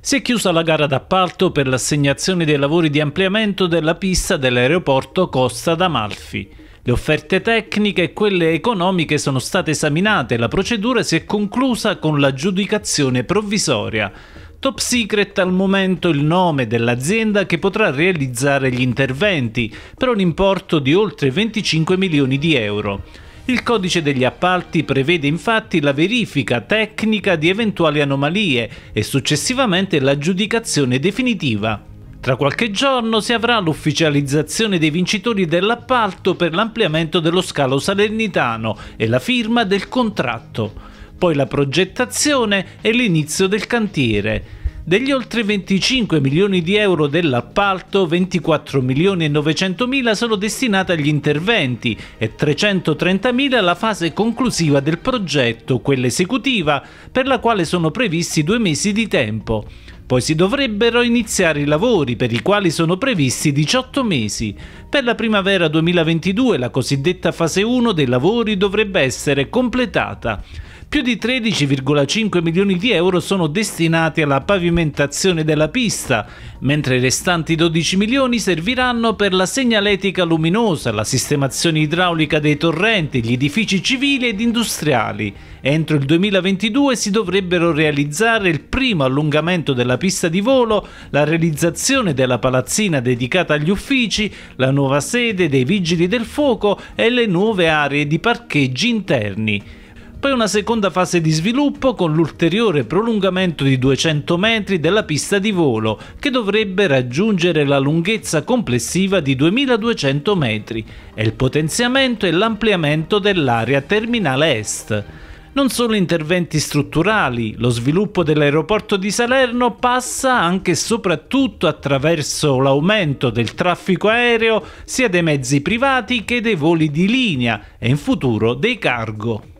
Si è chiusa la gara d'appalto per l'assegnazione dei lavori di ampliamento della pista dell'aeroporto Costa d'Amalfi. Le offerte tecniche e quelle economiche sono state esaminate e la procedura si è conclusa con l'aggiudicazione provvisoria. Top secret al momento il nome dell'azienda che potrà realizzare gli interventi per un importo di oltre 25 milioni di euro. Il codice degli appalti prevede infatti la verifica tecnica di eventuali anomalie e successivamente l'aggiudicazione definitiva. Tra qualche giorno si avrà l'ufficializzazione dei vincitori dell'appalto per l'ampliamento dello scalo salernitano e la firma del contratto, poi la progettazione e l'inizio del cantiere, degli oltre 25 milioni di euro dell'appalto, 24 milioni e 900 mila sono destinati agli interventi e 330 mila alla fase conclusiva del progetto, quella esecutiva, per la quale sono previsti due mesi di tempo. Poi si dovrebbero iniziare i lavori per i quali sono previsti 18 mesi. Per la primavera 2022 la cosiddetta fase 1 dei lavori dovrebbe essere completata più di 13,5 milioni di euro sono destinati alla pavimentazione della pista, mentre i restanti 12 milioni serviranno per la segnaletica luminosa, la sistemazione idraulica dei torrenti, gli edifici civili ed industriali. Entro il 2022 si dovrebbero realizzare il primo allungamento della pista di volo, la realizzazione della palazzina dedicata agli uffici, la nuova sede dei vigili del fuoco e le nuove aree di parcheggi interni poi una seconda fase di sviluppo con l'ulteriore prolungamento di 200 metri della pista di volo, che dovrebbe raggiungere la lunghezza complessiva di 2200 metri, e il potenziamento e l'ampliamento dell'area terminale est non solo interventi strutturali, lo sviluppo dell'aeroporto di Salerno passa anche e soprattutto attraverso l'aumento del traffico aereo sia dei mezzi privati che dei voli di linea e in futuro dei cargo.